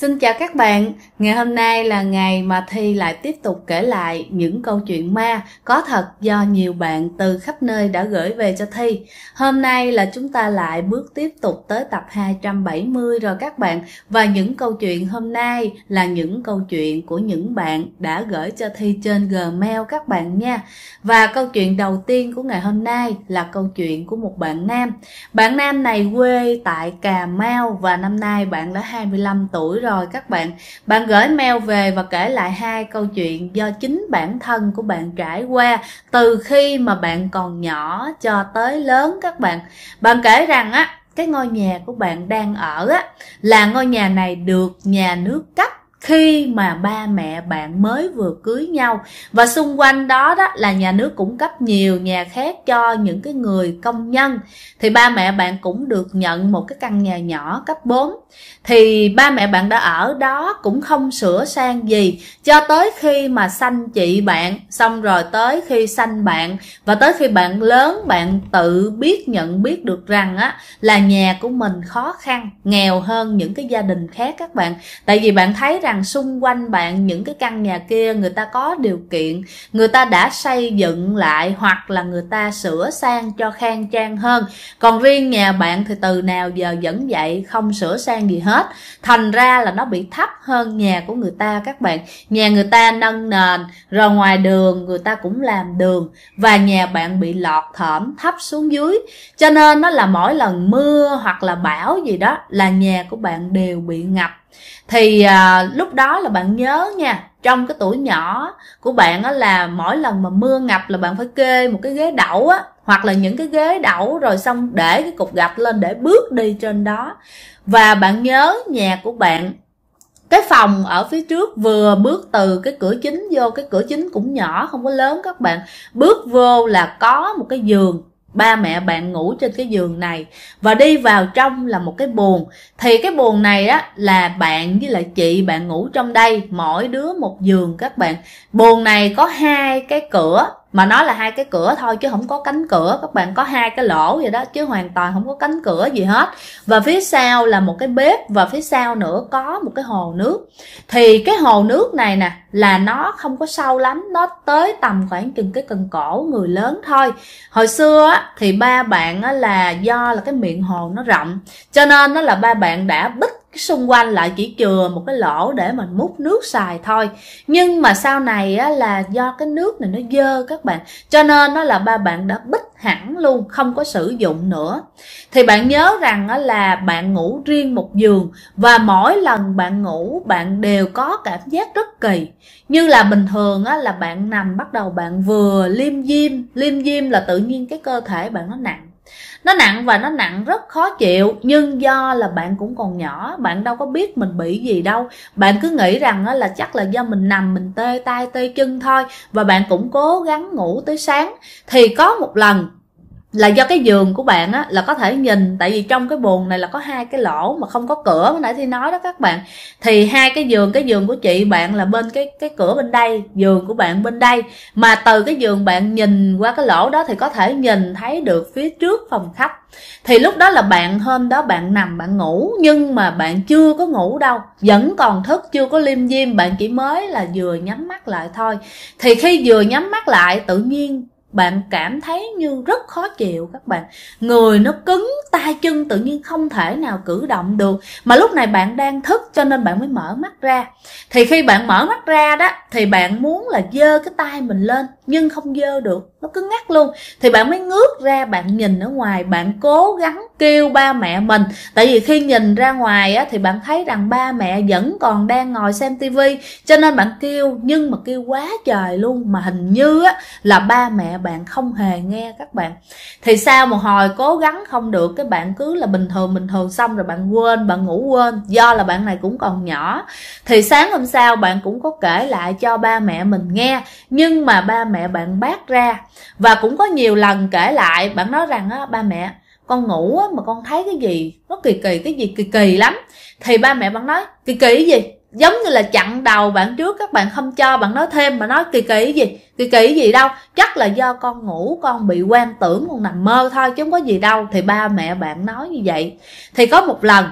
Xin chào các bạn, ngày hôm nay là ngày mà Thi lại tiếp tục kể lại những câu chuyện ma có thật do nhiều bạn từ khắp nơi đã gửi về cho Thi. Hôm nay là chúng ta lại bước tiếp tục tới tập 270 rồi các bạn và những câu chuyện hôm nay là những câu chuyện của những bạn đã gửi cho Thi trên Gmail các bạn nha. Và câu chuyện đầu tiên của ngày hôm nay là câu chuyện của một bạn nam. Bạn nam này quê tại Cà Mau và năm nay bạn đã 25 tuổi rồi rồi các bạn bạn gửi mail về và kể lại hai câu chuyện do chính bản thân của bạn trải qua từ khi mà bạn còn nhỏ cho tới lớn các bạn bạn kể rằng á cái ngôi nhà của bạn đang ở á là ngôi nhà này được nhà nước cấp khi mà ba mẹ bạn mới vừa cưới nhau và xung quanh đó đó là nhà nước cũng cấp nhiều nhà khác cho những cái người công nhân thì ba mẹ bạn cũng được nhận một cái căn nhà nhỏ cấp 4 thì ba mẹ bạn đã ở đó cũng không sửa sang gì cho tới khi mà sanh chị bạn xong rồi tới khi sanh bạn và tới khi bạn lớn bạn tự biết nhận biết được rằng á là nhà của mình khó khăn nghèo hơn những cái gia đình khác các bạn tại vì bạn thấy rằng rằng xung quanh bạn những cái căn nhà kia người ta có điều kiện người ta đã xây dựng lại hoặc là người ta sửa sang cho khang trang hơn còn riêng nhà bạn thì từ nào giờ vẫn vậy không sửa sang gì hết thành ra là nó bị thấp hơn nhà của người ta các bạn nhà người ta nâng nền rồi ngoài đường người ta cũng làm đường và nhà bạn bị lọt thỏm thấp xuống dưới cho nên nó là mỗi lần mưa hoặc là bão gì đó là nhà của bạn đều bị ngập thì à, lúc đó là bạn nhớ nha trong cái tuổi nhỏ của bạn á, là mỗi lần mà mưa ngập là bạn phải kê một cái ghế đậu á hoặc là những cái ghế đậu rồi xong để cái cục gạch lên để bước đi trên đó và bạn nhớ nhà của bạn cái phòng ở phía trước vừa bước từ cái cửa chính vô cái cửa chính cũng nhỏ không có lớn các bạn bước vô là có một cái giường ba mẹ bạn ngủ trên cái giường này và đi vào trong là một cái buồng thì cái buồng này á là bạn với lại chị bạn ngủ trong đây mỗi đứa một giường các bạn buồng này có hai cái cửa mà nó là hai cái cửa thôi chứ không có cánh cửa các bạn có hai cái lỗ vậy đó chứ hoàn toàn không có cánh cửa gì hết và phía sau là một cái bếp và phía sau nữa có một cái hồ nước thì cái hồ nước này nè là nó không có sâu lắm nó tới tầm khoảng chừng cái cần cổ người lớn thôi hồi xưa á, thì ba bạn á, là do là cái miệng hồ nó rộng cho nên nó là ba bạn đã bích cái xung quanh lại chỉ chừa một cái lỗ để mình múc nước xài thôi nhưng mà sau này á, là do cái nước này nó dơ các bạn cho nên nó là ba bạn đã bích hẳn luôn không có sử dụng nữa thì bạn nhớ rằng á, là bạn ngủ riêng một giường và mỗi lần bạn ngủ bạn đều có cảm giác rất kỳ như là bình thường á, là bạn nằm bắt đầu bạn vừa liêm diêm liêm diêm là tự nhiên cái cơ thể bạn nó nặng nó nặng và nó nặng rất khó chịu nhưng do là bạn cũng còn nhỏ bạn đâu có biết mình bị gì đâu bạn cứ nghĩ rằng là chắc là do mình nằm mình tê tay tê chân thôi và bạn cũng cố gắng ngủ tới sáng thì có một lần là do cái giường của bạn á là có thể nhìn tại vì trong cái buồn này là có hai cái lỗ mà không có cửa mới nãy thì nói đó các bạn thì hai cái giường cái giường của chị bạn là bên cái cái cửa bên đây giường của bạn bên đây mà từ cái giường bạn nhìn qua cái lỗ đó thì có thể nhìn thấy được phía trước phòng khách thì lúc đó là bạn hôm đó bạn nằm bạn ngủ nhưng mà bạn chưa có ngủ đâu vẫn còn thức chưa có liêm diêm bạn chỉ mới là vừa nhắm mắt lại thôi thì khi vừa nhắm mắt lại tự nhiên bạn cảm thấy như rất khó chịu các bạn người nó cứng tay chân tự nhiên không thể nào cử động được mà lúc này bạn đang thức cho nên bạn mới mở mắt ra thì khi bạn mở mắt ra đó thì bạn muốn là dơ cái tay mình lên nhưng không dơ được nó cứng ngắc luôn thì bạn mới ngước ra bạn nhìn ở ngoài bạn cố gắng kêu ba mẹ mình tại vì khi nhìn ra ngoài á, thì bạn thấy rằng ba mẹ vẫn còn đang ngồi xem tivi cho nên bạn kêu nhưng mà kêu quá trời luôn mà hình như á, là ba mẹ bạn không hề nghe các bạn thì sao một hồi cố gắng không được cái bạn cứ là bình thường bình thường xong rồi bạn quên bạn ngủ quên do là bạn này cũng còn nhỏ thì sáng hôm sau bạn cũng có kể lại cho ba mẹ mình nghe nhưng mà ba mẹ bạn bác ra và cũng có nhiều lần kể lại bạn nói rằng á, ba mẹ con ngủ á, mà con thấy cái gì nó kỳ kỳ cái gì kỳ kỳ lắm thì ba mẹ bạn nói kỳ kỳ cái gì giống như là chặn đầu bạn trước các bạn không cho bạn nói thêm mà nói kỳ kỳ gì kỳ kỳ gì đâu chắc là do con ngủ con bị quan tưởng con nằm mơ thôi chứ không có gì đâu thì ba mẹ bạn nói như vậy thì có một lần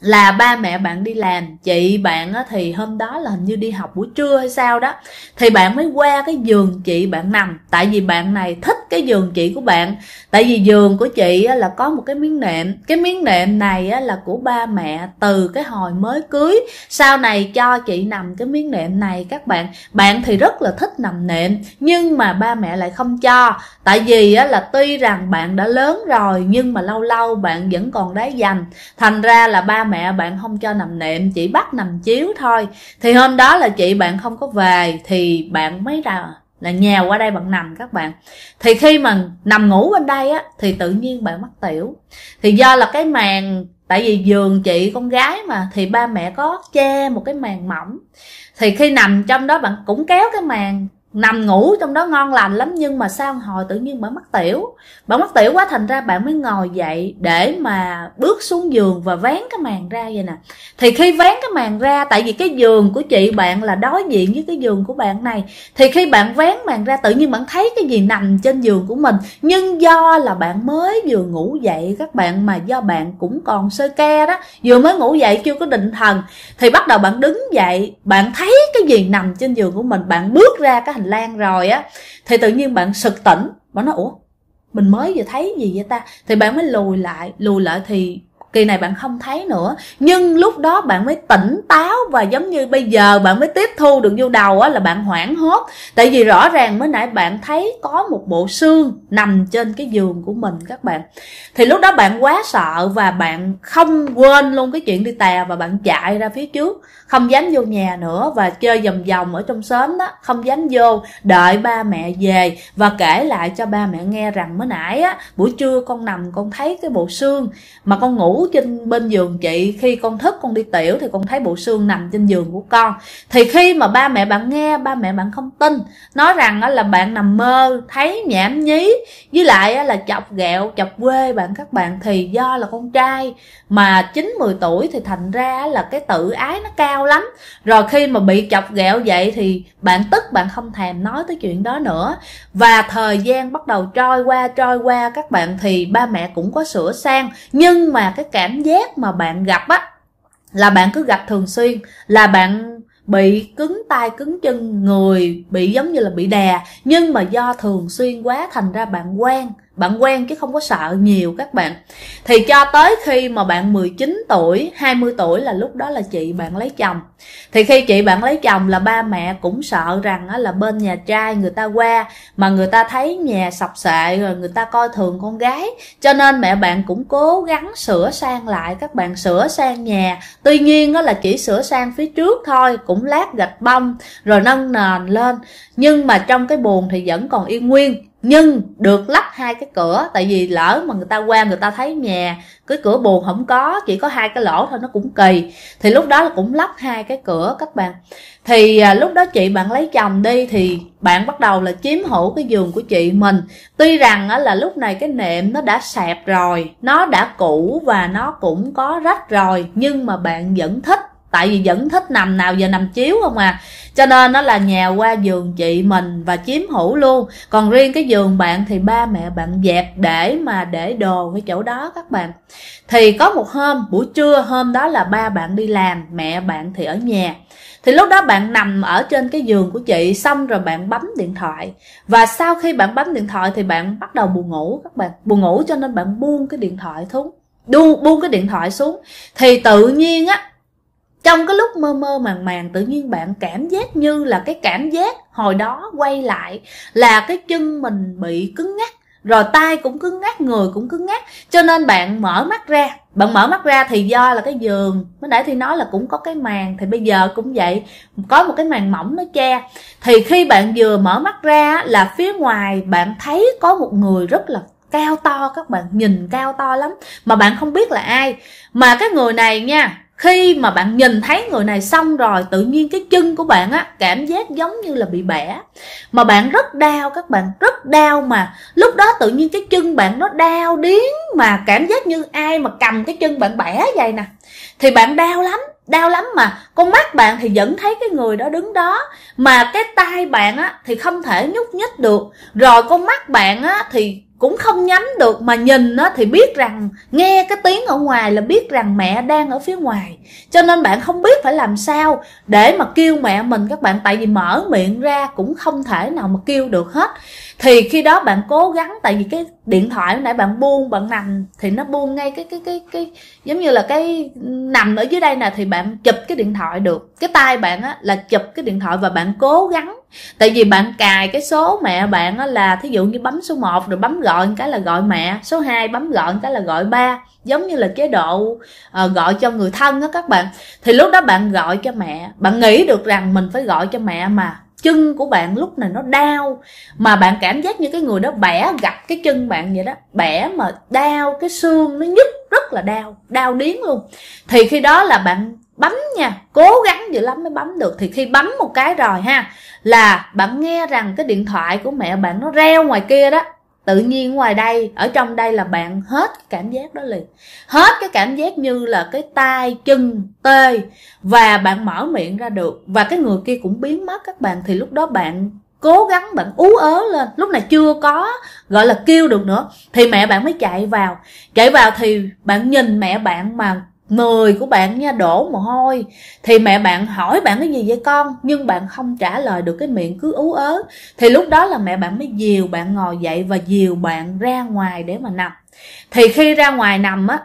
là ba mẹ bạn đi làm chị bạn thì hôm đó là hình như đi học buổi trưa hay sao đó thì bạn mới qua cái giường chị bạn nằm tại vì bạn này thích cái giường chị của bạn tại vì giường của chị là có một cái miếng nệm cái miếng nệm này là của ba mẹ từ cái hồi mới cưới sau này cho chị nằm cái miếng nệm này các bạn bạn thì rất là thích nằm nệm nhưng mà ba mẹ lại không cho tại vì á, là tuy rằng bạn đã lớn rồi nhưng mà lâu lâu bạn vẫn còn đáy dành thành ra là ba mẹ bạn không cho nằm nệm chỉ bắt nằm chiếu thôi thì hôm đó là chị bạn không có về thì bạn mới là là nhào qua đây bạn nằm các bạn thì khi mà nằm ngủ bên đây á thì tự nhiên bạn mắc tiểu thì do là cái màn tại vì giường chị con gái mà thì ba mẹ có che một cái màn mỏng thì khi nằm trong đó bạn cũng kéo cái màn nằm ngủ trong đó ngon lành lắm nhưng mà sao hồi tự nhiên bạn mắc tiểu bạn mắc tiểu quá thành ra bạn mới ngồi dậy để mà bước xuống giường và vén cái màn ra vậy nè thì khi vén cái màn ra tại vì cái giường của chị bạn là đối diện với cái giường của bạn này thì khi bạn vén màn ra tự nhiên bạn thấy cái gì nằm trên giường của mình nhưng do là bạn mới vừa ngủ dậy các bạn mà do bạn cũng còn sơ ke đó vừa mới ngủ dậy chưa có định thần thì bắt đầu bạn đứng dậy bạn thấy cái gì nằm trên giường của mình bạn bước ra cái hành hành lang rồi á thì tự nhiên bạn sực tỉnh bạn nói ủa mình mới vừa thấy gì vậy ta thì bạn mới lùi lại lùi lại thì kỳ này bạn không thấy nữa nhưng lúc đó bạn mới tỉnh táo và giống như bây giờ bạn mới tiếp thu được vô đầu á là bạn hoảng hốt tại vì rõ ràng mới nãy bạn thấy có một bộ xương nằm trên cái giường của mình các bạn thì lúc đó bạn quá sợ và bạn không quên luôn cái chuyện đi tè và bạn chạy ra phía trước không dám vô nhà nữa và chơi vòng vòng ở trong xóm đó không dám vô đợi ba mẹ về và kể lại cho ba mẹ nghe rằng mới nãy á buổi trưa con nằm con thấy cái bộ xương mà con ngủ trên bên giường chị khi con thức con đi tiểu thì con thấy bộ xương nằm trên giường của con thì khi mà ba mẹ bạn nghe ba mẹ bạn không tin nói rằng á là bạn nằm mơ thấy nhảm nhí với lại á là chọc ghẹo chọc quê bạn các bạn thì do là con trai mà chín mười tuổi thì thành ra là cái tự ái nó cao cao lắm rồi khi mà bị chọc ghẹo vậy thì bạn tức bạn không thèm nói tới chuyện đó nữa và thời gian bắt đầu trôi qua trôi qua các bạn thì ba mẹ cũng có sửa sang nhưng mà cái cảm giác mà bạn gặp á là bạn cứ gặp thường xuyên là bạn bị cứng tay cứng chân người bị giống như là bị đè nhưng mà do thường xuyên quá thành ra bạn quen bạn quen chứ không có sợ nhiều các bạn thì cho tới khi mà bạn 19 tuổi 20 tuổi là lúc đó là chị bạn lấy chồng thì khi chị bạn lấy chồng là ba mẹ cũng sợ rằng là bên nhà trai người ta qua mà người ta thấy nhà sập sệ rồi người ta coi thường con gái cho nên mẹ bạn cũng cố gắng sửa sang lại các bạn sửa sang nhà tuy nhiên đó là chỉ sửa sang phía trước thôi cũng lát gạch bông rồi nâng nền lên nhưng mà trong cái buồn thì vẫn còn yên nguyên nhưng được lắp hai cái cửa tại vì lỡ mà người ta qua người ta thấy nhà cái cửa buồn không có chỉ có hai cái lỗ thôi nó cũng kỳ thì lúc đó là cũng lắp hai cái cửa các bạn thì à, lúc đó chị bạn lấy chồng đi thì bạn bắt đầu là chiếm hữu cái giường của chị mình tuy rằng á, là lúc này cái nệm nó đã sẹp rồi nó đã cũ và nó cũng có rách rồi nhưng mà bạn vẫn thích tại vì vẫn thích nằm nào giờ nằm chiếu không à cho nên nó là nhà qua giường chị mình và chiếm hữu luôn còn riêng cái giường bạn thì ba mẹ bạn dẹp để mà để đồ cái chỗ đó các bạn thì có một hôm buổi trưa hôm đó là ba bạn đi làm mẹ bạn thì ở nhà thì lúc đó bạn nằm ở trên cái giường của chị xong rồi bạn bấm điện thoại và sau khi bạn bấm điện thoại thì bạn bắt đầu buồn ngủ các bạn buồn ngủ cho nên bạn buông cái điện thoại xuống đu buông cái điện thoại xuống thì tự nhiên á trong cái lúc mơ mơ màng màng tự nhiên bạn cảm giác như là cái cảm giác hồi đó quay lại là cái chân mình bị cứng ngắc rồi tay cũng cứng ngắc người cũng cứng ngắc cho nên bạn mở mắt ra bạn mở mắt ra thì do là cái giường mới nãy thì nói là cũng có cái màn thì bây giờ cũng vậy có một cái màn mỏng nó che thì khi bạn vừa mở mắt ra là phía ngoài bạn thấy có một người rất là cao to các bạn nhìn cao to lắm mà bạn không biết là ai mà cái người này nha khi mà bạn nhìn thấy người này xong rồi tự nhiên cái chân của bạn á cảm giác giống như là bị bẻ mà bạn rất đau các bạn rất đau mà lúc đó tự nhiên cái chân bạn nó đau điếng mà cảm giác như ai mà cầm cái chân bạn bẻ vậy nè thì bạn đau lắm đau lắm mà con mắt bạn thì vẫn thấy cái người đó đứng đó mà cái tay bạn á thì không thể nhúc nhích được rồi con mắt bạn á thì cũng không nhắm được mà nhìn á, thì biết rằng nghe cái tiếng ở ngoài là biết rằng mẹ đang ở phía ngoài cho nên bạn không biết phải làm sao để mà kêu mẹ mình các bạn tại vì mở miệng ra cũng không thể nào mà kêu được hết thì khi đó bạn cố gắng tại vì cái điện thoại nãy bạn buông bạn nằm thì nó buông ngay cái cái cái cái giống như là cái nằm ở dưới đây nè thì bạn chụp cái điện thoại được cái tay bạn á là chụp cái điện thoại và bạn cố gắng tại vì bạn cài cái số mẹ bạn á là thí dụ như bấm số 1 rồi bấm gọi cái là gọi mẹ số 2 bấm gọi cái là gọi ba giống như là chế độ uh, gọi cho người thân á các bạn thì lúc đó bạn gọi cho mẹ bạn nghĩ được rằng mình phải gọi cho mẹ mà chân của bạn lúc này nó đau mà bạn cảm giác như cái người đó bẻ gặt cái chân bạn vậy đó bẻ mà đau cái xương nó nhức rất là đau đau điếng luôn thì khi đó là bạn bấm nha cố gắng dữ lắm mới bấm được thì khi bấm một cái rồi ha là bạn nghe rằng cái điện thoại của mẹ bạn nó reo ngoài kia đó tự nhiên ngoài đây ở trong đây là bạn hết cảm giác đó liền hết cái cảm giác như là cái tay chân tê và bạn mở miệng ra được và cái người kia cũng biến mất các bạn thì lúc đó bạn cố gắng bạn ú ớ lên lúc này chưa có gọi là kêu được nữa thì mẹ bạn mới chạy vào chạy vào thì bạn nhìn mẹ bạn mà người của bạn nha đổ mồ hôi thì mẹ bạn hỏi bạn cái gì vậy con nhưng bạn không trả lời được cái miệng cứ ú ớ thì lúc đó là mẹ bạn mới dìu bạn ngồi dậy và dìu bạn ra ngoài để mà nằm thì khi ra ngoài nằm á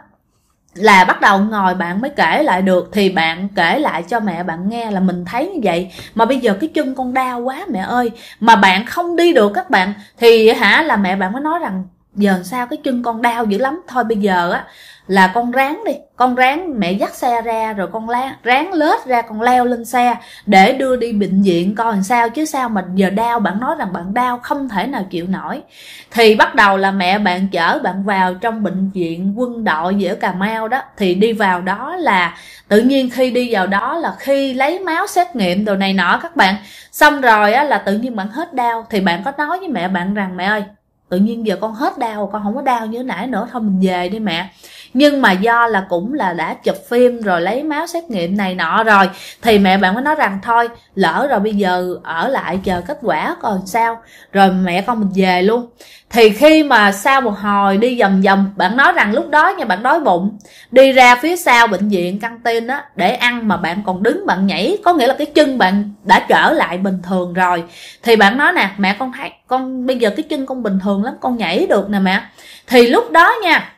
là bắt đầu ngồi bạn mới kể lại được thì bạn kể lại cho mẹ bạn nghe là mình thấy như vậy mà bây giờ cái chân con đau quá mẹ ơi mà bạn không đi được các bạn thì hả là mẹ bạn mới nói rằng giờ sao cái chân con đau dữ lắm thôi bây giờ á là con ráng đi con ráng mẹ dắt xe ra rồi con la, ráng lết ra con leo lên xe để đưa đi bệnh viện coi sao chứ sao mà giờ đau bạn nói rằng bạn đau không thể nào chịu nổi thì bắt đầu là mẹ bạn chở bạn vào trong bệnh viện quân đội giữa cà mau đó thì đi vào đó là tự nhiên khi đi vào đó là khi lấy máu xét nghiệm đồ này nọ các bạn xong rồi á là tự nhiên bạn hết đau thì bạn có nói với mẹ bạn rằng mẹ ơi tự nhiên giờ con hết đau con không có đau như nãy nữa thôi mình về đi mẹ nhưng mà do là cũng là đã chụp phim rồi lấy máu xét nghiệm này nọ rồi thì mẹ bạn mới nói rằng thôi lỡ rồi bây giờ ở lại chờ kết quả còn sao rồi mẹ con mình về luôn thì khi mà sau một hồi đi vòng vòng bạn nói rằng lúc đó nha bạn đói bụng đi ra phía sau bệnh viện căng tin á để ăn mà bạn còn đứng bạn nhảy có nghĩa là cái chân bạn đã trở lại bình thường rồi thì bạn nói nè mẹ con thấy con bây giờ cái chân con bình thường lắm con nhảy được nè mẹ thì lúc đó nha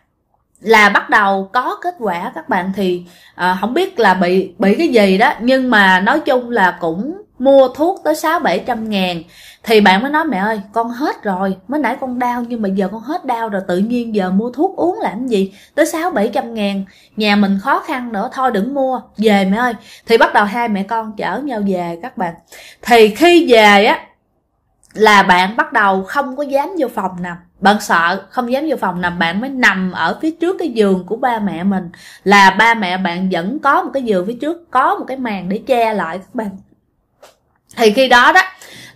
là bắt đầu có kết quả các bạn thì à, không biết là bị bị cái gì đó nhưng mà nói chung là cũng mua thuốc tới sáu bảy trăm ngàn thì bạn mới nói mẹ ơi con hết rồi mới nãy con đau nhưng mà giờ con hết đau rồi tự nhiên giờ mua thuốc uống làm gì tới sáu bảy trăm ngàn nhà mình khó khăn nữa thôi đừng mua về mẹ ơi thì bắt đầu hai mẹ con chở nhau về các bạn thì khi về á là bạn bắt đầu không có dám vô phòng nằm bạn sợ, không dám vô phòng nằm bạn mới nằm ở phía trước cái giường của ba mẹ mình Là ba mẹ bạn vẫn có một cái giường phía trước, có một cái màn để che lại các bạn Thì khi đó đó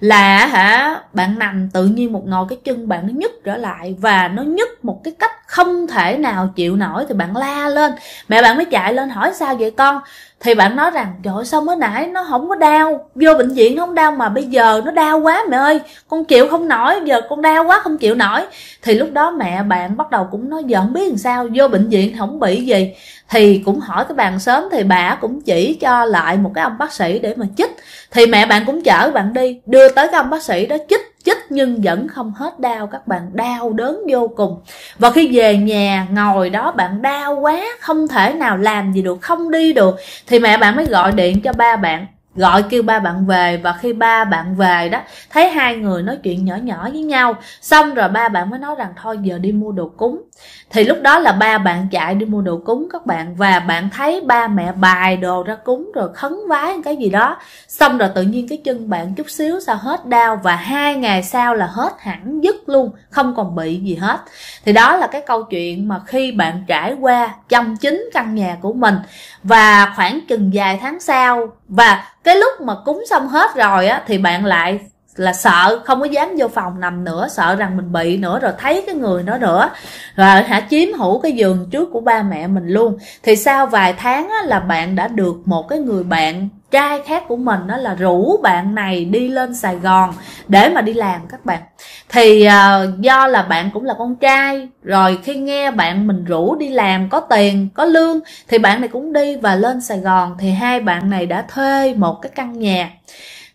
là hả bạn nằm tự nhiên một ngồi cái chân bạn nó nhức trở lại và nó nhức một cái cách không thể nào chịu nổi thì bạn la lên mẹ bạn mới chạy lên hỏi sao vậy con thì bạn nói rằng trời sao mới nãy nó không có đau vô bệnh viện không đau mà bây giờ nó đau quá mẹ ơi con chịu không nổi giờ con đau quá không chịu nổi thì lúc đó mẹ bạn bắt đầu cũng nói giờ không biết làm sao vô bệnh viện không bị gì thì cũng hỏi cái bạn sớm thì bà cũng chỉ cho lại một cái ông bác sĩ để mà chích thì mẹ bạn cũng chở bạn đi đưa tới cái ông bác sĩ đó chích chích nhưng vẫn không hết đau các bạn đau đớn vô cùng và khi về nhà ngồi đó bạn đau quá không thể nào làm gì được không đi được thì mẹ bạn mới gọi điện cho ba bạn gọi kêu ba bạn về và khi ba bạn về đó thấy hai người nói chuyện nhỏ nhỏ với nhau xong rồi ba bạn mới nói rằng thôi giờ đi mua đồ cúng thì lúc đó là ba bạn chạy đi mua đồ cúng các bạn và bạn thấy ba mẹ bài đồ ra cúng rồi khấn vái cái gì đó xong rồi tự nhiên cái chân bạn chút xíu sao hết đau và hai ngày sau là hết hẳn dứt luôn không còn bị gì hết thì đó là cái câu chuyện mà khi bạn trải qua trong chính căn nhà của mình và khoảng chừng vài tháng sau và cái lúc mà cúng xong hết rồi á thì bạn lại là sợ không có dám vô phòng nằm nữa sợ rằng mình bị nữa rồi thấy cái người nó nữa rồi hả chiếm hữu cái giường trước của ba mẹ mình luôn thì sau vài tháng á, là bạn đã được một cái người bạn trai khác của mình đó là rủ bạn này đi lên sài gòn để mà đi làm các bạn thì uh, do là bạn cũng là con trai rồi khi nghe bạn mình rủ đi làm có tiền có lương thì bạn này cũng đi và lên sài gòn thì hai bạn này đã thuê một cái căn nhà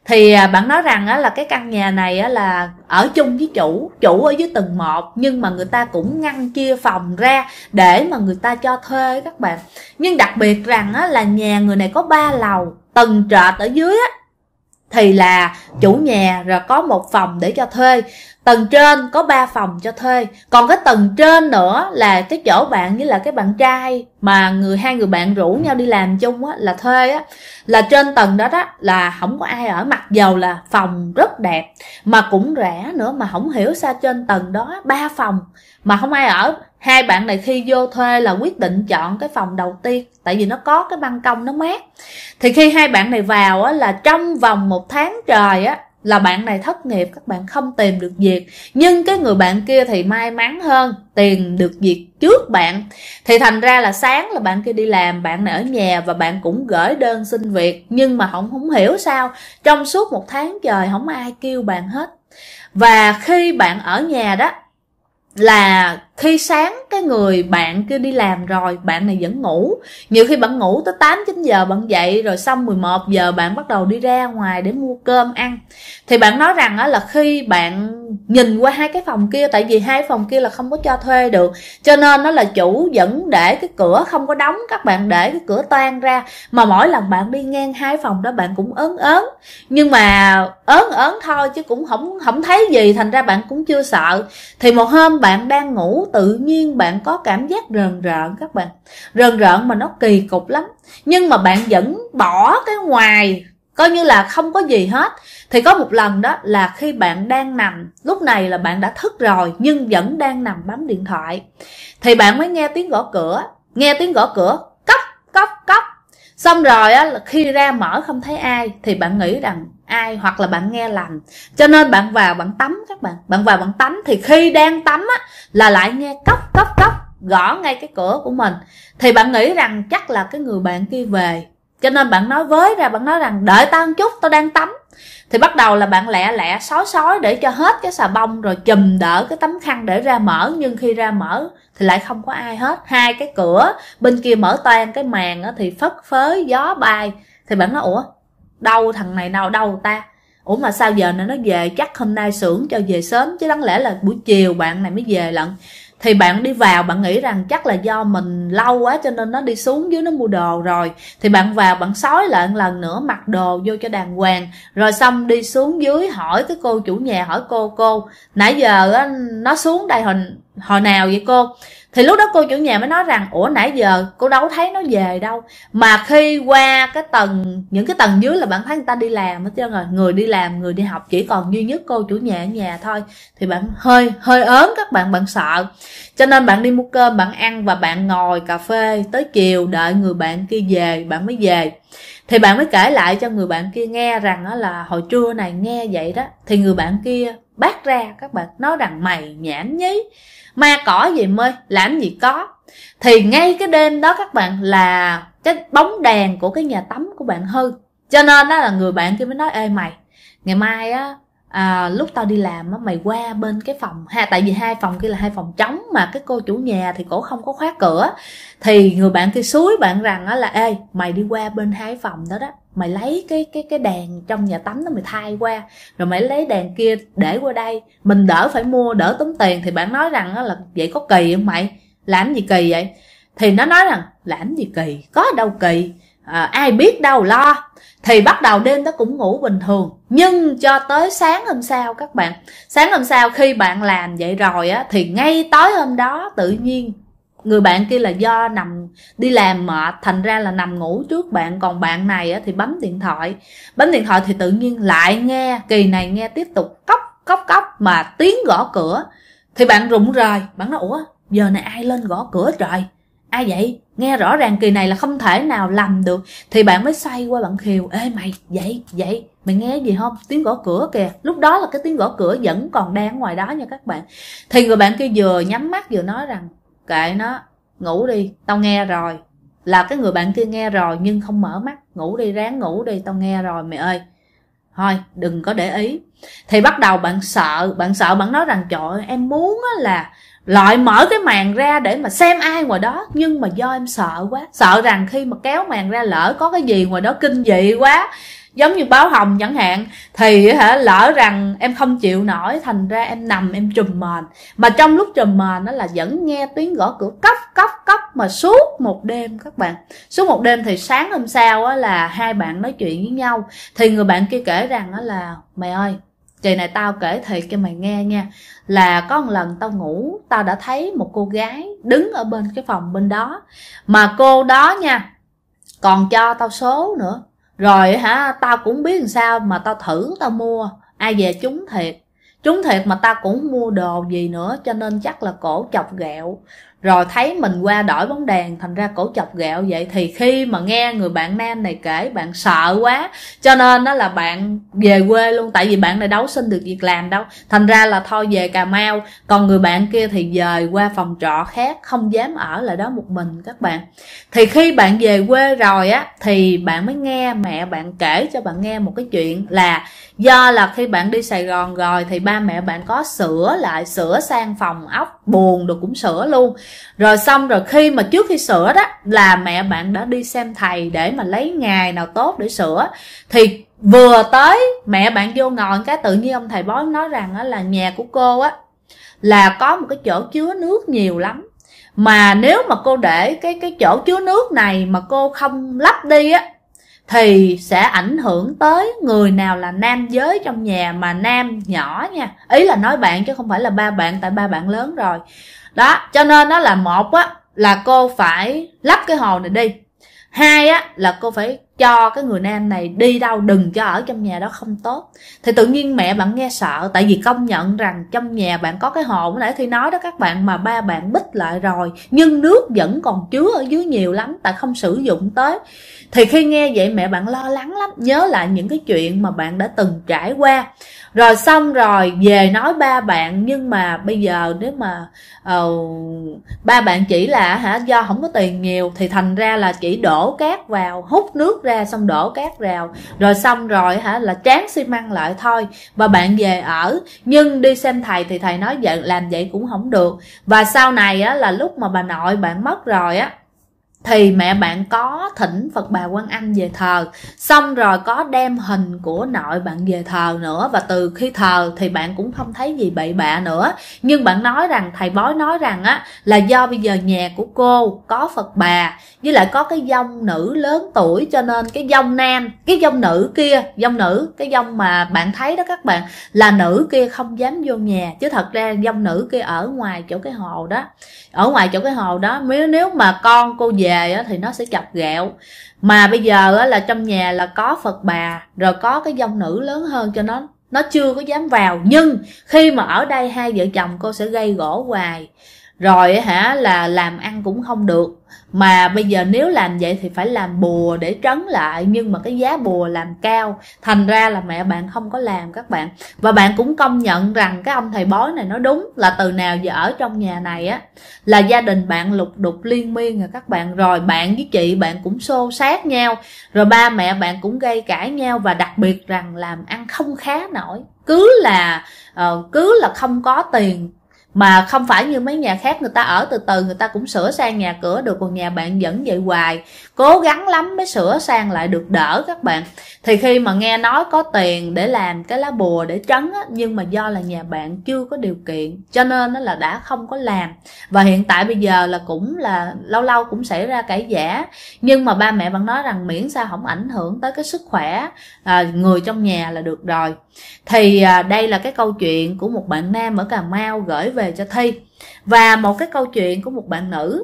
thì à, bạn nói rằng á, là cái căn nhà này á, là ở chung với chủ chủ ở dưới tầng 1 nhưng mà người ta cũng ngăn chia phòng ra để mà người ta cho thuê các bạn nhưng đặc biệt rằng á, là nhà người này có 3 lầu tầng trệt ở dưới á thì là chủ nhà rồi có một phòng để cho thuê tầng trên có ba phòng cho thuê còn cái tầng trên nữa là cái chỗ bạn với là cái bạn trai mà người hai người bạn rủ nhau đi làm chung á là thuê á là trên tầng đó đó là không có ai ở mặc dầu là phòng rất đẹp mà cũng rẻ nữa mà không hiểu sao trên tầng đó ba phòng mà không ai ở hai bạn này khi vô thuê là quyết định chọn cái phòng đầu tiên tại vì nó có cái ban công nó mát thì khi hai bạn này vào á, là trong vòng một tháng trời á là bạn này thất nghiệp các bạn không tìm được việc nhưng cái người bạn kia thì may mắn hơn tiền được việc trước bạn thì thành ra là sáng là bạn kia đi làm bạn này ở nhà và bạn cũng gửi đơn xin việc nhưng mà không không hiểu sao trong suốt một tháng trời không ai kêu bạn hết và khi bạn ở nhà đó là khi sáng cái người bạn kia đi làm rồi bạn này vẫn ngủ nhiều khi bạn ngủ tới 8 9 giờ bạn dậy rồi xong 11 giờ bạn bắt đầu đi ra ngoài để mua cơm ăn thì bạn nói rằng đó là khi bạn nhìn qua hai cái phòng kia tại vì hai phòng kia là không có cho thuê được cho nên nó là chủ vẫn để cái cửa không có đóng các bạn để cái cửa toan ra mà mỗi lần bạn đi ngang hai phòng đó bạn cũng ớn ớn nhưng mà ớn ớn thôi chứ cũng không không thấy gì thành ra bạn cũng chưa sợ thì một hôm bạn đang ngủ tự nhiên bạn có cảm giác rờn rợn các bạn rờn rợn mà nó kỳ cục lắm nhưng mà bạn vẫn bỏ cái ngoài coi như là không có gì hết thì có một lần đó là khi bạn đang nằm lúc này là bạn đã thức rồi nhưng vẫn đang nằm bấm điện thoại thì bạn mới nghe tiếng gõ cửa nghe tiếng gõ cửa cốc cốc cốc xong rồi á khi ra mở không thấy ai thì bạn nghĩ rằng ai hoặc là bạn nghe lành cho nên bạn vào bạn tắm các bạn bạn vào bạn tắm thì khi đang tắm á là lại nghe cốc cốc cốc gõ ngay cái cửa của mình thì bạn nghĩ rằng chắc là cái người bạn kia về cho nên bạn nói với ra bạn nói rằng đợi tao một chút tao đang tắm thì bắt đầu là bạn lẹ lẹ sói sói để cho hết cái xà bông rồi chùm đỡ cái tấm khăn để ra mở nhưng khi ra mở thì lại không có ai hết hai cái cửa bên kia mở toan cái màn á thì phất phới gió bay thì bạn nói ủa đâu thằng này nào đâu ta ủa mà sao giờ này nó về chắc hôm nay xưởng cho về sớm chứ đáng lẽ là buổi chiều bạn này mới về lận thì bạn đi vào bạn nghĩ rằng chắc là do mình lâu quá cho nên nó đi xuống dưới nó mua đồ rồi thì bạn vào bạn sói lại một lần nữa mặc đồ vô cho đàng hoàng rồi xong đi xuống dưới hỏi cái cô chủ nhà hỏi cô cô nãy giờ nó xuống đây hồi hồi nào vậy cô thì lúc đó cô chủ nhà mới nói rằng ủa nãy giờ cô đâu thấy nó về đâu mà khi qua cái tầng những cái tầng dưới là bạn thấy người ta đi làm hết trơn rồi người đi làm người đi học chỉ còn duy nhất cô chủ nhà ở nhà thôi thì bạn hơi hơi ớn các bạn bạn sợ cho nên bạn đi mua cơm bạn ăn và bạn ngồi cà phê tới chiều đợi người bạn kia về bạn mới về thì bạn mới kể lại cho người bạn kia nghe rằng đó là hồi trưa này nghe vậy đó thì người bạn kia bác ra các bạn nói rằng mày nhảm nhí ma cỏ gì mới làm gì có thì ngay cái đêm đó các bạn là cái bóng đèn của cái nhà tắm của bạn hư cho nên đó là người bạn kia mới nói ê mày ngày mai á à, lúc tao đi làm á mày qua bên cái phòng ha tại vì hai phòng kia là hai phòng trống mà cái cô chủ nhà thì cổ không có khóa cửa thì người bạn kia suối bạn rằng á là ê mày đi qua bên hai phòng đó đó mày lấy cái cái cái đèn trong nhà tắm đó mày thay qua rồi mày lấy đèn kia để qua đây mình đỡ phải mua đỡ tốn tiền thì bạn nói rằng á là vậy có kỳ không mày làm gì kỳ vậy thì nó nói rằng làm gì kỳ có đâu kỳ à, ai biết đâu lo thì bắt đầu đêm đó cũng ngủ bình thường nhưng cho tới sáng hôm sau các bạn sáng hôm sau khi bạn làm vậy rồi á thì ngay tối hôm đó tự nhiên người bạn kia là do nằm đi làm mệt thành ra là nằm ngủ trước bạn còn bạn này á, thì bấm điện thoại bấm điện thoại thì tự nhiên lại nghe kỳ này nghe tiếp tục cốc cốc cốc mà tiếng gõ cửa thì bạn rụng rời bạn nói ủa giờ này ai lên gõ cửa trời ai vậy nghe rõ ràng kỳ này là không thể nào làm được thì bạn mới xoay qua bạn khiều ê mày vậy vậy mày nghe gì không tiếng gõ cửa kìa lúc đó là cái tiếng gõ cửa vẫn còn đang ngoài đó nha các bạn thì người bạn kia vừa nhắm mắt vừa nói rằng kệ nó ngủ đi tao nghe rồi là cái người bạn kia nghe rồi nhưng không mở mắt ngủ đi ráng ngủ đi tao nghe rồi mày ơi thôi đừng có để ý thì bắt đầu bạn sợ bạn sợ bạn nói rằng trời ơi, em muốn là Loại mở cái màn ra để mà xem ai ngoài đó Nhưng mà do em sợ quá Sợ rằng khi mà kéo màn ra lỡ có cái gì ngoài đó kinh dị quá Giống như báo hồng chẳng hạn Thì hả lỡ rằng em không chịu nổi Thành ra em nằm em trùm mền Mà trong lúc trùm mền nó là vẫn nghe tiếng gõ cửa cốc cốc cốc Mà suốt một đêm các bạn Suốt một đêm thì sáng hôm sau là hai bạn nói chuyện với nhau Thì người bạn kia kể rằng là Mày ơi kỳ này tao kể thiệt cho mày nghe nha là có một lần tao ngủ tao đã thấy một cô gái đứng ở bên cái phòng bên đó mà cô đó nha còn cho tao số nữa rồi hả tao cũng biết làm sao mà tao thử tao mua ai về chúng thiệt chúng thiệt mà tao cũng mua đồ gì nữa cho nên chắc là cổ chọc ghẹo rồi thấy mình qua đổi bóng đèn thành ra cổ chọc ghẹo vậy thì khi mà nghe người bạn nam này kể bạn sợ quá cho nên nó là bạn về quê luôn tại vì bạn này đấu xin được việc làm đâu thành ra là thôi về cà mau còn người bạn kia thì về qua phòng trọ khác không dám ở lại đó một mình các bạn thì khi bạn về quê rồi á thì bạn mới nghe mẹ bạn kể cho bạn nghe một cái chuyện là do là khi bạn đi sài gòn rồi thì ba mẹ bạn có sửa lại sửa sang phòng ốc buồn được cũng sửa luôn rồi xong rồi khi mà trước khi sửa đó là mẹ bạn đã đi xem thầy để mà lấy ngày nào tốt để sửa thì vừa tới mẹ bạn vô ngồi cái tự nhiên ông thầy bói nói rằng là nhà của cô á là có một cái chỗ chứa nước nhiều lắm mà nếu mà cô để cái cái chỗ chứa nước này mà cô không lắp đi á thì sẽ ảnh hưởng tới người nào là nam giới trong nhà mà nam nhỏ nha ý là nói bạn chứ không phải là ba bạn tại ba bạn lớn rồi đó cho nên đó là một á là cô phải lắp cái hồ này đi hai á là cô phải cho cái người nam này đi đâu đừng cho ở trong nhà đó không tốt thì tự nhiên mẹ bạn nghe sợ tại vì công nhận rằng trong nhà bạn có cái hồn nãy thì nói đó các bạn mà ba bạn bích lại rồi nhưng nước vẫn còn chứa ở dưới nhiều lắm tại không sử dụng tới thì khi nghe vậy mẹ bạn lo lắng lắm nhớ lại những cái chuyện mà bạn đã từng trải qua rồi xong rồi về nói ba bạn nhưng mà bây giờ nếu mà uh, ba bạn chỉ là hả do không có tiền nhiều thì thành ra là chỉ đổ cát vào hút nước ra xong đổ cát vào rồi xong rồi hả là tráng xi măng lại thôi và bạn về ở nhưng đi xem thầy thì thầy nói vậy làm vậy cũng không được và sau này á là lúc mà bà nội bạn mất rồi á thì mẹ bạn có thỉnh Phật bà Quan Anh về thờ xong rồi có đem hình của nội bạn về thờ nữa và từ khi thờ thì bạn cũng không thấy gì bậy bạ nữa nhưng bạn nói rằng thầy bói nói rằng á là do bây giờ nhà của cô có Phật bà với lại có cái dông nữ lớn tuổi cho nên cái dông nam cái dông nữ kia dông nữ cái dông mà bạn thấy đó các bạn là nữ kia không dám vô nhà chứ thật ra dông nữ kia ở ngoài chỗ cái hồ đó ở ngoài chỗ cái hồ đó nếu nếu mà con cô về về á, thì nó sẽ chọc gạo. mà bây giờ á, là trong nhà là có phật bà rồi có cái dòng nữ lớn hơn cho nó nó chưa có dám vào nhưng khi mà ở đây hai vợ chồng cô sẽ gây gỗ hoài rồi hả là làm ăn cũng không được mà bây giờ nếu làm vậy thì phải làm bùa để trấn lại nhưng mà cái giá bùa làm cao thành ra là mẹ bạn không có làm các bạn và bạn cũng công nhận rằng cái ông thầy bói này nó đúng là từ nào giờ ở trong nhà này á là gia đình bạn lục đục liên miên rồi các bạn rồi bạn với chị bạn cũng xô sát nhau rồi ba mẹ bạn cũng gây cãi nhau và đặc biệt rằng làm ăn không khá nổi cứ là ờ, cứ là không có tiền mà không phải như mấy nhà khác người ta ở từ từ người ta cũng sửa sang nhà cửa được còn nhà bạn vẫn vậy hoài cố gắng lắm mới sửa sang lại được đỡ các bạn thì khi mà nghe nói có tiền để làm cái lá bùa để trấn á, nhưng mà do là nhà bạn chưa có điều kiện cho nên nó là đã không có làm và hiện tại bây giờ là cũng là lâu lâu cũng xảy ra cãi giả nhưng mà ba mẹ vẫn nói rằng miễn sao không ảnh hưởng tới cái sức khỏe à, người trong nhà là được rồi thì à, đây là cái câu chuyện của một bạn nam ở cà mau gửi về về cho thi và một cái câu chuyện của một bạn nữ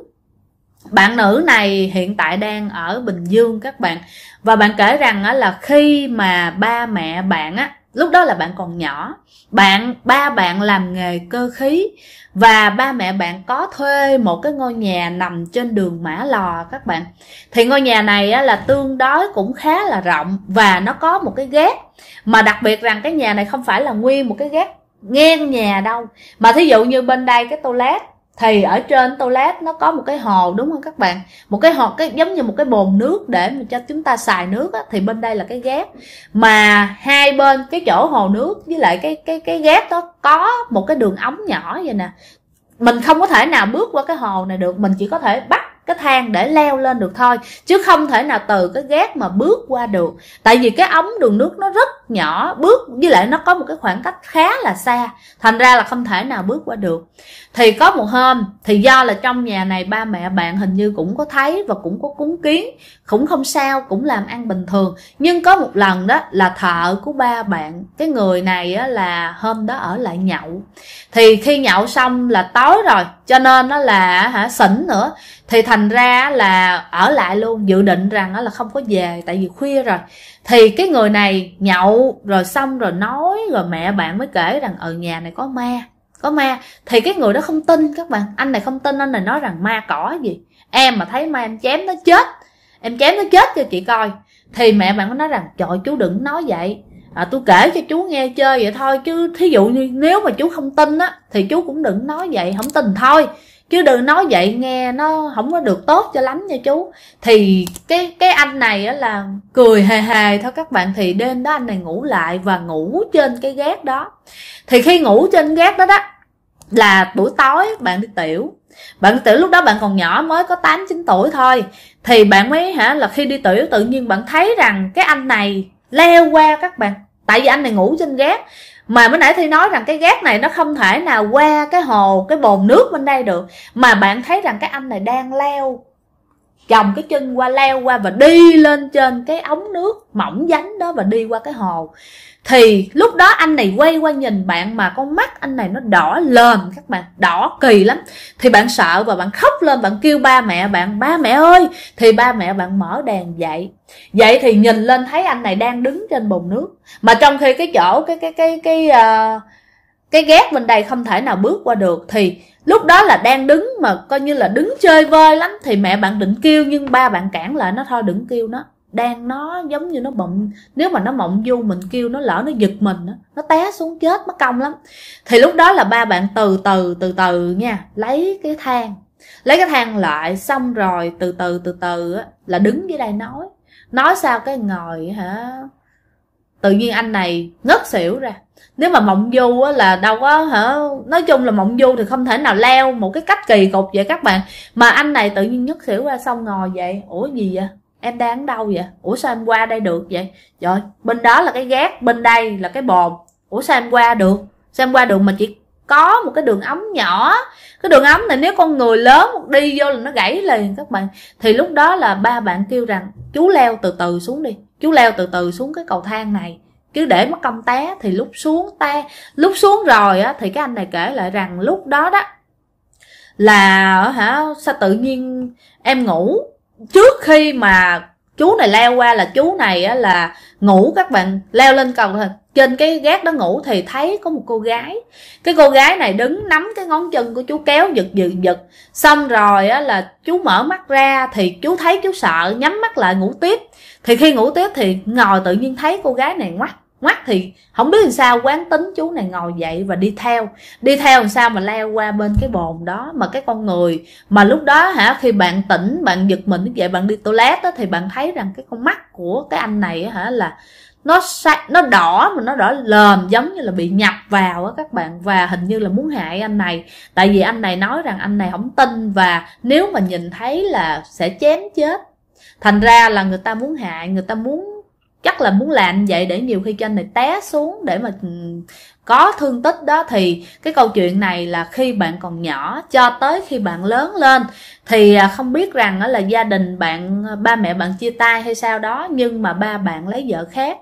bạn nữ này hiện tại đang ở bình dương các bạn và bạn kể rằng là khi mà ba mẹ bạn á lúc đó là bạn còn nhỏ bạn ba bạn làm nghề cơ khí và ba mẹ bạn có thuê một cái ngôi nhà nằm trên đường mã lò các bạn thì ngôi nhà này á, là tương đối cũng khá là rộng và nó có một cái gác mà đặc biệt rằng cái nhà này không phải là nguyên một cái gác ngang nhà đâu mà thí dụ như bên đây cái toilet thì ở trên toilet nó có một cái hồ đúng không các bạn một cái hồ cái giống như một cái bồn nước để mà cho chúng ta xài nước á, thì bên đây là cái ghép mà hai bên cái chỗ hồ nước với lại cái cái cái ghép đó có một cái đường ống nhỏ vậy nè mình không có thể nào bước qua cái hồ này được mình chỉ có thể bắt cái thang để leo lên được thôi chứ không thể nào từ cái gác mà bước qua được tại vì cái ống đường nước nó rất nhỏ bước với lại nó có một cái khoảng cách khá là xa thành ra là không thể nào bước qua được thì có một hôm thì do là trong nhà này ba mẹ bạn hình như cũng có thấy và cũng có cúng kiến cũng không sao cũng làm ăn bình thường nhưng có một lần đó là thợ của ba bạn cái người này á, là hôm đó ở lại nhậu thì khi nhậu xong là tối rồi cho nên nó là hả sỉnh nữa thì thành ra là ở lại luôn dự định rằng nó là không có về tại vì khuya rồi thì cái người này nhậu rồi xong rồi nói rồi mẹ bạn mới kể rằng ở ừ, nhà này có ma có ma thì cái người đó không tin các bạn anh này không tin anh này nói rằng ma cỏ gì em mà thấy ma em chém nó chết em chém nó chết cho chị coi thì mẹ bạn có nói rằng trời chú đừng nói vậy à, tôi kể cho chú nghe chơi vậy thôi chứ thí dụ như nếu mà chú không tin á thì chú cũng đừng nói vậy không tin thôi chứ đừng nói vậy nghe nó không có được tốt cho lắm nha chú thì cái cái anh này á là cười hề hề thôi các bạn thì đêm đó anh này ngủ lại và ngủ trên cái gác đó thì khi ngủ trên gác đó đó là buổi tối bạn đi tiểu bạn tiểu lúc đó bạn còn nhỏ mới có 8 9 tuổi thôi thì bạn mới hả là khi đi tiểu tự nhiên bạn thấy rằng cái anh này leo qua các bạn tại vì anh này ngủ trên gác mà mới nãy thi nói rằng cái gác này nó không thể nào qua cái hồ cái bồn nước bên đây được mà bạn thấy rằng cái anh này đang leo gồng cái chân qua leo qua và đi lên trên cái ống nước mỏng dánh đó và đi qua cái hồ thì lúc đó anh này quay qua nhìn bạn mà con mắt anh này nó đỏ lờm các bạn đỏ kỳ lắm thì bạn sợ và bạn khóc lên bạn kêu ba mẹ bạn ba mẹ ơi thì ba mẹ bạn mở đèn dậy vậy thì nhìn lên thấy anh này đang đứng trên bồn nước mà trong khi cái chỗ cái cái cái cái uh, cái ghét bên đây không thể nào bước qua được thì lúc đó là đang đứng mà coi như là đứng chơi vơi lắm thì mẹ bạn định kêu nhưng ba bạn cản lại nó thôi đừng kêu nó đang nó giống như nó mộng nếu mà nó mộng du mình kêu nó lỡ nó giật mình nó té xuống chết mất công lắm thì lúc đó là ba bạn từ từ từ từ nha lấy cái thang lấy cái thang lại xong rồi từ từ từ từ là đứng dưới đây nói nói sao cái ngồi hả tự nhiên anh này ngất xỉu ra nếu mà mộng du á là đâu có hả nói chung là mộng du thì không thể nào leo một cái cách kỳ cục vậy các bạn mà anh này tự nhiên ngất xỉu ra xong ngồi vậy ủa gì vậy em đang ở đâu vậy ủa sao em qua đây được vậy trời bên đó là cái gác bên đây là cái bồn ủa sao em qua được sao em qua được mà chỉ có một cái đường ống nhỏ cái đường ống này nếu con người lớn đi vô là nó gãy liền các bạn thì lúc đó là ba bạn kêu rằng chú leo từ từ xuống đi chú leo từ từ xuống cái cầu thang này cứ để mất công té thì lúc xuống té lúc xuống rồi á thì cái anh này kể lại rằng lúc đó đó là hả sao tự nhiên em ngủ trước khi mà chú này leo qua là chú này á là ngủ các bạn leo lên cầu trên cái gác đó ngủ thì thấy có một cô gái cái cô gái này đứng nắm cái ngón chân của chú kéo giật giật giật xong rồi á là chú mở mắt ra thì chú thấy chú sợ nhắm mắt lại ngủ tiếp thì khi ngủ tiếp thì ngồi tự nhiên thấy cô gái này ngoắt ngoắt thì không biết làm sao quán tính chú này ngồi dậy và đi theo đi theo làm sao mà leo qua bên cái bồn đó mà cái con người mà lúc đó hả khi bạn tỉnh bạn giật mình như vậy bạn đi toilet á thì bạn thấy rằng cái con mắt của cái anh này hả là nó sắc nó đỏ mà nó đỏ lờm giống như là bị nhập vào á các bạn và hình như là muốn hại anh này tại vì anh này nói rằng anh này không tin và nếu mà nhìn thấy là sẽ chém chết thành ra là người ta muốn hại người ta muốn chắc là muốn làm vậy để nhiều khi cho anh này té xuống để mà ừ, có thương tích đó thì cái câu chuyện này là khi bạn còn nhỏ cho tới khi bạn lớn lên thì à, không biết rằng là gia đình bạn à, ba mẹ bạn chia tay hay sao đó nhưng mà ba bạn lấy vợ khác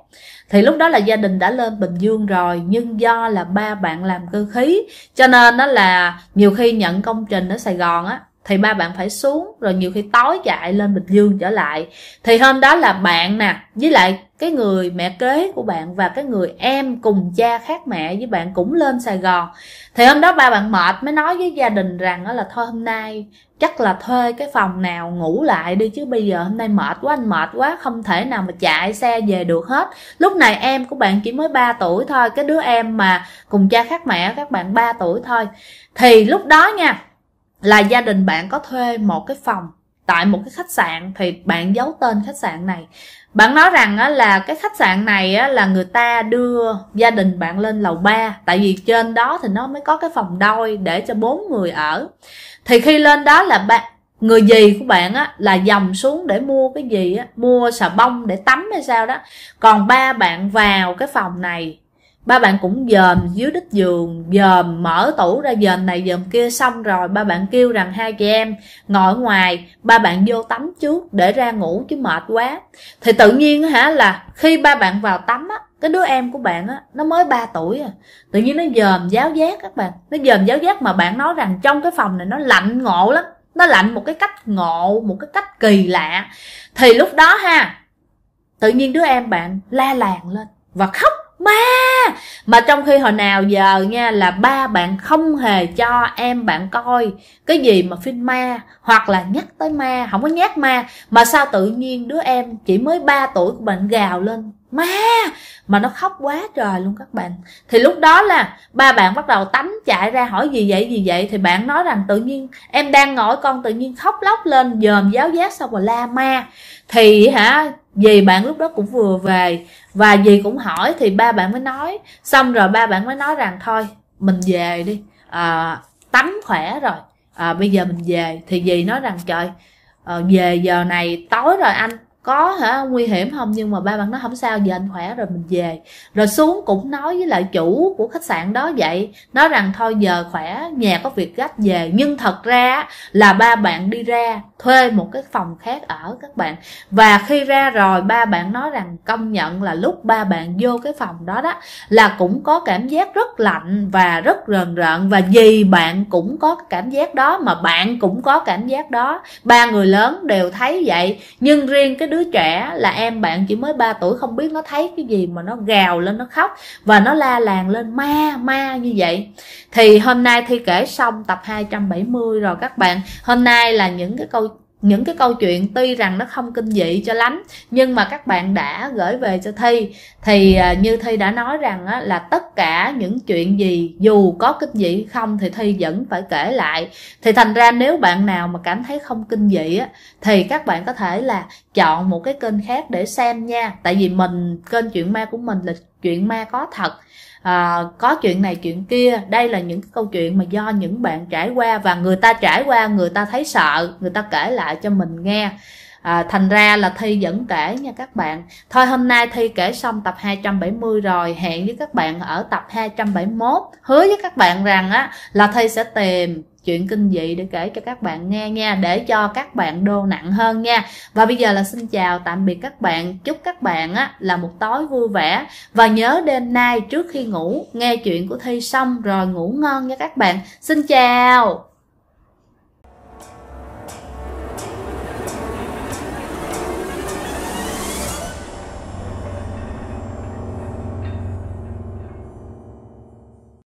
thì lúc đó là gia đình đã lên bình dương rồi nhưng do là ba bạn làm cơ khí cho nên nó là nhiều khi nhận công trình ở sài gòn á thì ba bạn phải xuống rồi nhiều khi tối chạy lên bình dương trở lại thì hôm đó là bạn nè với lại cái người mẹ kế của bạn và cái người em cùng cha khác mẹ với bạn cũng lên sài gòn thì hôm đó ba bạn mệt mới nói với gia đình rằng đó là thôi hôm nay chắc là thuê cái phòng nào ngủ lại đi chứ bây giờ hôm nay mệt quá anh mệt quá không thể nào mà chạy xe về được hết lúc này em của bạn chỉ mới 3 tuổi thôi cái đứa em mà cùng cha khác mẹ các bạn 3 tuổi thôi thì lúc đó nha là gia đình bạn có thuê một cái phòng tại một cái khách sạn thì bạn giấu tên khách sạn này bạn nói rằng á, là cái khách sạn này á, là người ta đưa gia đình bạn lên lầu 3 tại vì trên đó thì nó mới có cái phòng đôi để cho bốn người ở thì khi lên đó là bạn người gì của bạn á là dòng xuống để mua cái gì á mua xà bông để tắm hay sao đó còn ba bạn vào cái phòng này ba bạn cũng dòm dưới đít giường dòm mở tủ ra dòm này dòm kia xong rồi ba bạn kêu rằng hai chị em ngồi ngoài ba bạn vô tắm trước để ra ngủ chứ mệt quá thì tự nhiên hả là khi ba bạn vào tắm á cái đứa em của bạn á nó mới 3 tuổi à tự nhiên nó dòm giáo giác các bạn nó dòm giáo giác mà bạn nói rằng trong cái phòng này nó lạnh ngộ lắm nó lạnh một cái cách ngộ một cái cách kỳ lạ thì lúc đó ha tự nhiên đứa em bạn la làng lên và khóc ma mà trong khi hồi nào giờ nha là ba bạn không hề cho em bạn coi cái gì mà phim ma hoặc là nhắc tới ma không có nhắc ma mà sao tự nhiên đứa em chỉ mới 3 tuổi của bạn gào lên ma mà nó khóc quá trời luôn các bạn thì lúc đó là ba bạn bắt đầu tắm chạy ra hỏi gì vậy gì vậy thì bạn nói rằng tự nhiên em đang ngồi con tự nhiên khóc lóc lên dòm giáo giác xong rồi la ma thì hả dì bạn lúc đó cũng vừa về và dì cũng hỏi thì ba bạn mới nói xong rồi ba bạn mới nói rằng thôi mình về đi à, tắm khỏe rồi à, bây giờ mình về thì dì nói rằng trời à, về giờ này tối rồi anh có hả nguy hiểm không nhưng mà ba bạn nó không sao giờ anh khỏe rồi mình về rồi xuống cũng nói với lại chủ của khách sạn đó vậy nói rằng thôi giờ khỏe nhà có việc gấp về nhưng thật ra là ba bạn đi ra thuê một cái phòng khác ở các bạn và khi ra rồi ba bạn nói rằng công nhận là lúc ba bạn vô cái phòng đó đó là cũng có cảm giác rất lạnh và rất rờn rợn và vì bạn cũng có cảm giác đó mà bạn cũng có cảm giác đó ba người lớn đều thấy vậy nhưng riêng cái đứa đứa trẻ là em bạn chỉ mới 3 tuổi không biết nó thấy cái gì mà nó gào lên nó khóc và nó la làng lên ma ma như vậy thì hôm nay thi kể xong tập 270 rồi các bạn hôm nay là những cái câu những cái câu chuyện tuy rằng nó không kinh dị cho lắm nhưng mà các bạn đã gửi về cho thi thì à, như thi đã nói rằng á, là tất cả những chuyện gì dù có kinh dị không thì thi vẫn phải kể lại thì thành ra nếu bạn nào mà cảm thấy không kinh dị á, thì các bạn có thể là chọn một cái kênh khác để xem nha tại vì mình kênh chuyện ma của mình là chuyện ma có thật à, có chuyện này chuyện kia đây là những câu chuyện mà do những bạn trải qua và người ta trải qua người ta thấy sợ người ta kể lại cho mình nghe à, thành ra là thi vẫn kể nha các bạn thôi hôm nay thi kể xong tập 270 rồi hẹn với các bạn ở tập 271 hứa với các bạn rằng á là thi sẽ tìm chuyện kinh dị để kể cho các bạn nghe nha để cho các bạn đô nặng hơn nha và bây giờ là xin chào tạm biệt các bạn chúc các bạn á, là một tối vui vẻ và nhớ đêm nay trước khi ngủ nghe chuyện của thi xong rồi ngủ ngon nha các bạn xin chào